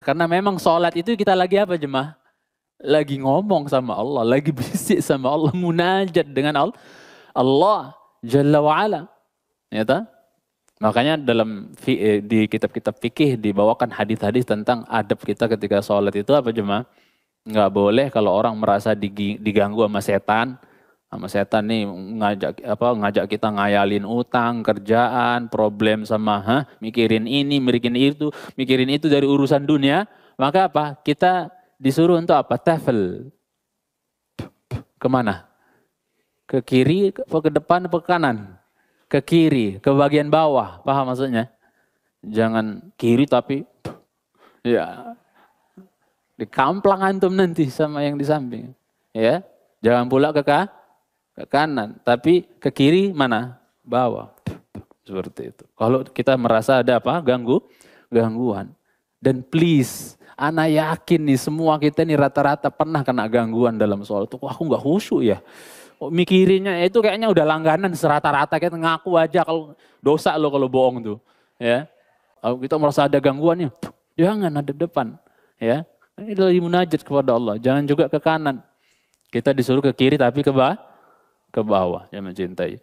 Karena memang sholat itu kita lagi apa jemaah? Lagi ngomong sama Allah, lagi bisik sama Allah, munajat dengan Allah. Allah Jalla wa'ala. Ya Makanya dalam eh, di kitab-kitab fikih dibawakan hadis-hadis tentang adab kita ketika sholat itu apa cuma nggak boleh kalau orang merasa diganggu sama setan sama setan nih ngajak apa ngajak kita ngayalin utang, kerjaan, problem sama ha, mikirin ini, mikirin itu, mikirin itu dari urusan dunia, maka apa? Kita disuruh untuk apa? Tafel. Kemana? Ke kiri, ke, ke depan, ke kanan? Ke kiri, ke bagian bawah. Paham maksudnya? Jangan kiri tapi ya dikamplang antum nanti sama yang di samping. Ya, jangan pula ke kah ke kanan, tapi ke kiri mana? Bawah. Seperti itu. Kalau kita merasa ada apa? Ganggu, gangguan. Dan please, anak yakin nih semua kita nih rata-rata pernah kena gangguan dalam soal itu. Wah, aku nggak khusyuk ya. mikirinya mikirinnya ya itu kayaknya udah langganan serata-rata kita ngaku aja kalau dosa lo kalau bohong tuh. Ya. Kalau kita merasa ada gangguannya, jangan ada depan. Ya. Ini lagi munajat kepada Allah. Jangan juga ke kanan. Kita disuruh ke kiri tapi ke bawah ke bawah yang mencintai